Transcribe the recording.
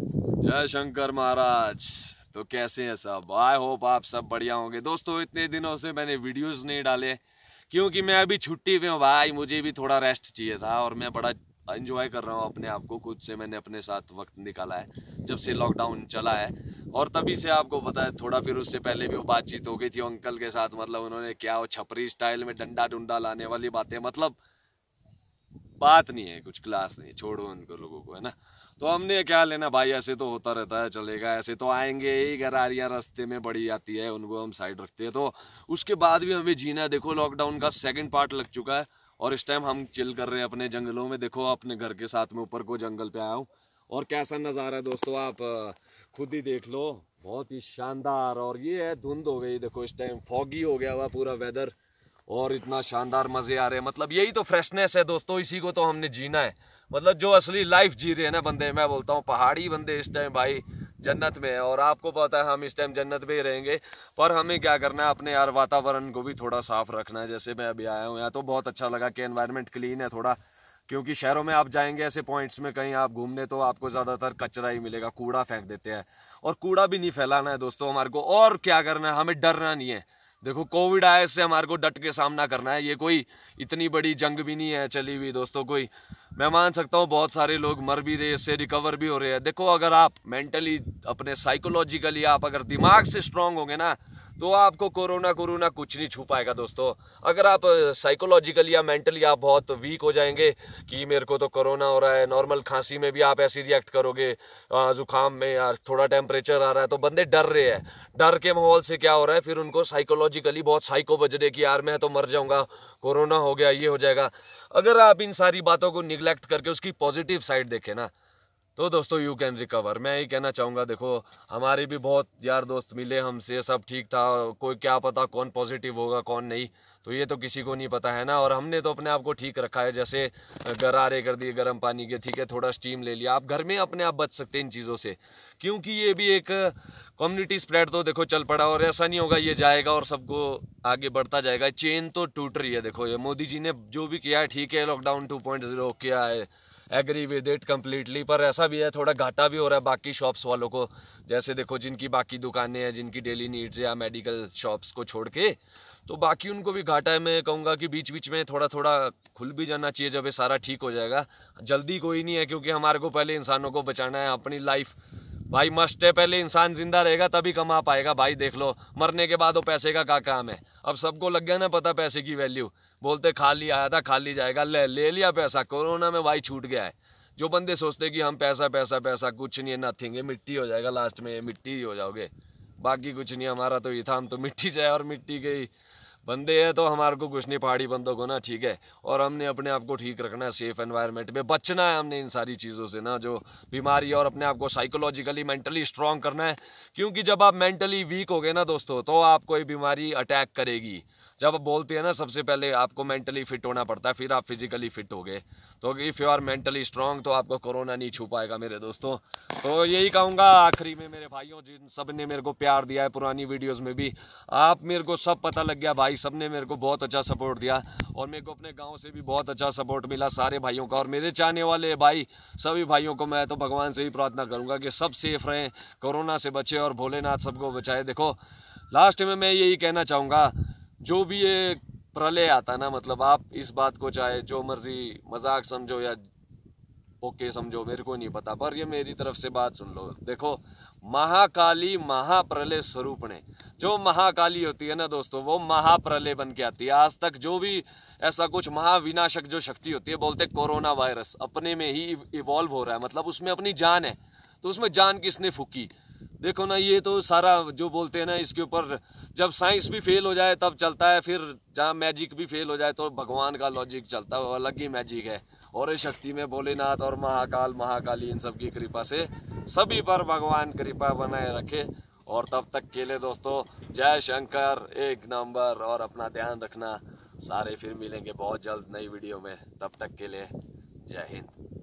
जय शंकर महाराज तो कैसे हैं सब आई होप आप सब बढ़िया होंगे दोस्तों इतने दिनों से मैंने वीडियोस नहीं डाले क्योंकि मैं अभी छुट्टी पे हूँ भाई मुझे भी थोड़ा रेस्ट चाहिए था और मैं बड़ा एंजॉय कर रहा हूँ अपने आप को खुद से मैंने अपने साथ वक्त निकाला है जब से लॉकडाउन चला है और तभी से आपको पता है थोड़ा फिर उससे पहले भी वो बातचीत हो गई थी अंकल के साथ मतलब उन्होंने क्या वो छपरी स्टाइल में डंडा डुंडा लाने वाली बातें मतलब बात नहीं है कुछ क्लास नहीं छोड़ो उनको लोगों को है ना तो हमने क्या लेना भाई ऐसे तो होता रहता है चलेगा ऐसे तो आएंगे ही गरारियाँ रास्ते में बड़ी आती है उनको हम साइड रखते हैं तो उसके बाद भी हमें जीना है देखो लॉकडाउन का सेकेंड पार्ट लग चुका है और इस टाइम हम चिल कर रहे हैं अपने जंगलों में देखो अपने घर के साथ में ऊपर को जंगल पे आया हूँ और कैसा नज़ारा है दोस्तों आप खुद ही देख लो बहुत ही शानदार और ये है धुंध हो गई देखो इस टाइम फॉगी हो गया हुआ पूरा वेदर और इतना शानदार मज़े आ रहे हैं मतलब यही तो फ्रेशनेस है दोस्तों इसी को तो हमने जीना है मतलब जो असली लाइफ जी रहे हैं ना बंदे मैं बोलता हूँ पहाड़ी बंदे इस टाइम भाई जन्नत में है और आपको पता है हम इस टाइम जन्नत में ही रहेंगे पर हमें क्या करना है अपने यार वातावरण को भी थोड़ा साफ रखना है जैसे मैं अभी आया हूँ यहाँ तो बहुत अच्छा लगा कि एनवायरमेंट क्लीन है थोड़ा क्योंकि शहरों में आप जाएंगे ऐसे पॉइंट्स में कहीं आप घूमने तो आपको ज़्यादातर कचरा ही मिलेगा कूड़ा फेंक देते हैं और कूड़ा भी नहीं फैलाना है दोस्तों हमारे को और क्या करना है हमें डरना नहीं है देखो कोविड आए से हमारे को डट के सामना करना है ये कोई इतनी बड़ी जंग भी नहीं है चली हुई दोस्तों कोई मैं मान सकता हूँ बहुत सारे लोग मर भी रहे इससे रिकवर भी हो रहे हैं देखो अगर आप मेंटली अपने साइकोलॉजिकली आप अगर दिमाग से स्ट्रांग होंगे ना तो आपको कोरोना कोरोना कुछ नहीं छू पाएगा दोस्तों अगर आप साइकोलॉजिकली या मेंटली आप बहुत वीक हो जाएंगे कि मेरे को तो कोरोना हो रहा है नॉर्मल खांसी में भी आप ऐसे रिएक्ट करोगे जुकाम में यार थोड़ा टेम्परेचर आ रहा है तो बंदे डर रहे हैं डर के माहौल से क्या हो रहा है फिर उनको साइकोलॉजिकली बहुत साइको बज रहे कि यार मैं तो मर जाऊँगा कोरोना हो गया ये हो जाएगा अगर आप इन सारी बातों को निगलेक्ट करके उसकी पॉजिटिव साइड देखें ना तो दोस्तों यू कैन रिकवर मैं यही कहना चाहूँगा देखो हमारे भी बहुत यार दोस्त मिले हमसे सब ठीक था कोई क्या पता कौन पॉजिटिव होगा कौन नहीं तो ये तो किसी को नहीं पता है ना और हमने तो अपने आप को ठीक रखा है जैसे गरारे कर दिए गर्म पानी के ठीक है थोड़ा स्टीम ले लिया आप घर में अपने आप बच सकते हैं इन चीज़ों से क्योंकि ये भी एक कम्युनिटी स्प्रेड तो देखो चल पड़ा और ऐसा नहीं होगा ये जाएगा और सबको आगे बढ़ता जाएगा चेन तो टूट रही है देखो ये मोदी जी ने जो भी किया है ठीक है लॉकडाउन टू पॉइंट जीरो किया है एग्री विद इट कम्प्लीटली पर ऐसा भी है थोड़ा घाटा भी हो रहा है बाकी शॉप्स वालों को जैसे देखो जिनकी बाकी दुकानें हैं जिनकी डेली नीड्स या मेडिकल शॉप्स को छोड़ के तो बाकी उनको भी घाटा है मैं कहूँगा कि बीच बीच में थोड़ा थोड़ा खुल भी जाना चाहिए जब ये सारा ठीक हो जाएगा जल्दी कोई नहीं है क्योंकि हमारे को पहले इंसानों को बचाना है अपनी लाइफ भाई मस्ट है पहले इंसान जिंदा रहेगा तभी कमा पाएगा भाई देख लो मरने के बाद वो पैसे का क्या काम है अब सबको लग गया ना पता पैसे की वैल्यू बोलते खाली आया था खाली जाएगा ले ले लिया पैसा कोरोना में भाई छूट गया है जो बंदे सोचते कि हम पैसा पैसा पैसा कुछ नहीं है नथिंग है मिट्टी हो जाएगा लास्ट में मिट्टी ही हो जाओगे बाकी कुछ नहीं हमारा तो ये था हम तो मिट्टी जाए और मिट्टी के ही बंदे हैं तो हमारे को कुछ नहीं पहाड़ी बंदों को ना ठीक है और हमने अपने आप को ठीक रखना है सेफ एनवायरनमेंट में बचना है हमने इन सारी चीज़ों से ना जो बीमारी और अपने आप को साइकोलॉजिकली मेंटली स्ट्रॉन्ग करना है क्योंकि जब आप मेंटली वीक हो गए ना दोस्तों तो आपको ये बीमारी अटैक करेगी जब बोलते हैं ना सबसे पहले आपको मेंटली फिट होना पड़ता है फिर आप फिजिकली फिट हो गए तो if you are mentally strong तो आपको कोरोना नहीं छू पाएगा मेरे दोस्तों तो यही कहूँगा आखिरी में मेरे भाइयों जिन सब ने मेरे को प्यार दिया है पुरानी वीडियोस में भी आप मेरे को सब पता लग गया भाई सब ने मेरे को बहुत अच्छा सपोर्ट दिया और मेरे को अपने गाँव से भी बहुत अच्छा सपोर्ट मिला सारे भाइयों का और मेरे चाहने वाले भाई सभी भाइयों को मैं तो भगवान से ही प्रार्थना करूँगा कि सब सेफ रहें कोरोना से बचे और भोलेनाथ सबको बचाए देखो लास्ट में मैं यही कहना चाहूँगा जो भी ये प्रलय आता ना मतलब आप इस बात को चाहे जो मर्जी मजाक समझो या ओके समझो मेरे को नहीं पता पर ये मेरी तरफ से बात सुन लो देखो महाकाली महाप्रलय स्वरूप ने जो महाकाली होती है ना दोस्तों वो महाप्रलय बन के आती है आज तक जो भी ऐसा कुछ महाविनाशक जो शक्ति होती है बोलते कोरोना वायरस अपने में ही इवॉल्व हो रहा है मतलब उसमें अपनी जान है तो उसमें जान किसने फूकी देखो ना ये तो सारा जो बोलते हैं ना इसके ऊपर जब साइंस भी फेल हो जाए तब चलता है फिर जहाँ मैजिक भी फेल हो जाए तो भगवान का लॉजिक चलता है अलग ही मैजिक है और शक्ति में भोलेनाथ और महाकाल महाकाली इन सब की कृपा से सभी पर भगवान कृपा बनाए रखे और तब तक के लिए दोस्तों जय शंकर एक नंबर और अपना ध्यान रखना सारे फिर मिलेंगे बहुत जल्द नई वीडियो में तब तक के लिए जय हिंद